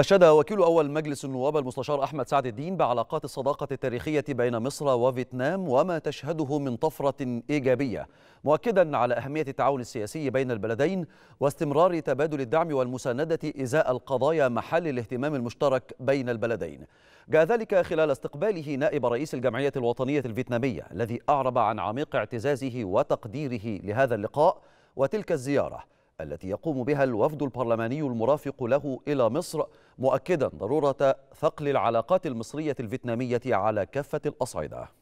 أشاد وكيل أول مجلس النواب المستشار أحمد سعد الدين بعلاقات الصداقة التاريخية بين مصر وفيتنام وما تشهده من طفرة إيجابية مؤكدا على أهمية التعاون السياسي بين البلدين واستمرار تبادل الدعم والمساندة إزاء القضايا محل الاهتمام المشترك بين البلدين جاء ذلك خلال استقباله نائب رئيس الجمعية الوطنية الفيتنامية الذي أعرب عن عميق اعتزازه وتقديره لهذا اللقاء وتلك الزيارة التي يقوم بها الوفد البرلماني المرافق له إلى مصر مؤكدا ضرورة ثقل العلاقات المصرية الفيتنامية على كافة الأصعدة